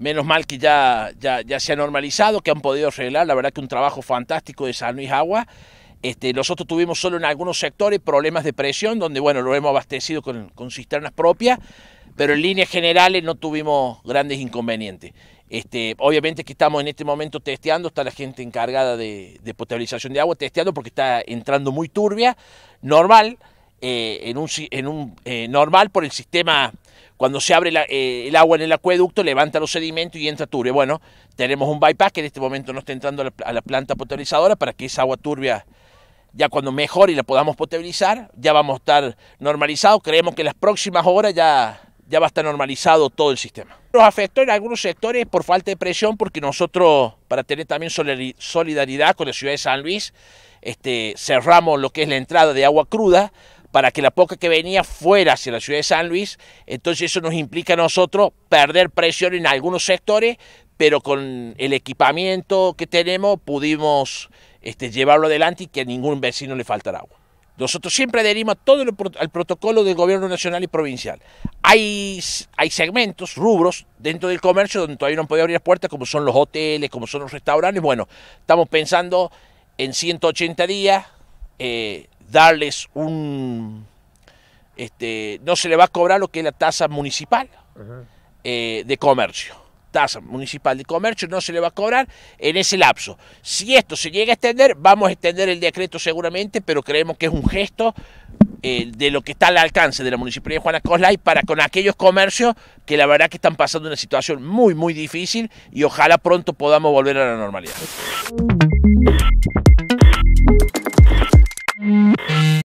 Menos mal que ya, ya, se ha normalizado, que han podido arreglar, la verdad que un trabajo fantástico de San Luis Agua. Este, nosotros tuvimos solo en algunos sectores problemas de presión, donde bueno, lo hemos abastecido con, cisternas propias, pero en líneas generales no tuvimos grandes inconvenientes. Este, obviamente que estamos en este momento testeando, está la gente encargada de, de potabilización de agua testeando porque está entrando muy turbia, normal. Eh, en un, eh, normal por el sistema, cuando se abre eh, el agua en el acueducto, levanta los sedimentos y entra turbia. Bueno, tenemos un bypass que en este momento no está entrando a la, planta potabilizadora para que esa agua turbia, ya cuando mejore y la podamos potabilizar, ya vamos a estar normalizado Creemos que en las próximas horas ya, ya va a estar normalizado todo el sistema. Nos afectó en algunos sectores por falta de presión, porque nosotros, para tener también solidaridad con la ciudad de San Luis, este, cerramos lo que es la entrada de agua cruda, para que la poca que venía fuera hacia la ciudad de San Luis. Entonces eso nos implica a nosotros perder presión en algunos sectores, pero con el equipamiento que tenemos pudimos este, llevarlo adelante y que a ningún vecino le faltará agua. Nosotros siempre adherimos todo al protocolo del gobierno nacional y provincial. Hay, hay segmentos, rubros dentro del comercio donde todavía no han abrir puertas, como son los hoteles, como son los restaurantes. Bueno, estamos pensando en 180 días. Eh, darles un... Este, no se le va a cobrar lo que es la tasa municipal eh, de comercio. Tasa municipal de comercio no se le va a cobrar en ese lapso. Si esto se llega a extender, vamos a extender el decreto seguramente, pero creemos que es un gesto eh, de lo que está al alcance de la Municipalidad de Juana Coslay para con aquellos comercios que la verdad que están pasando una situación muy, muy difícil y ojalá pronto podamos volver a la normalidad.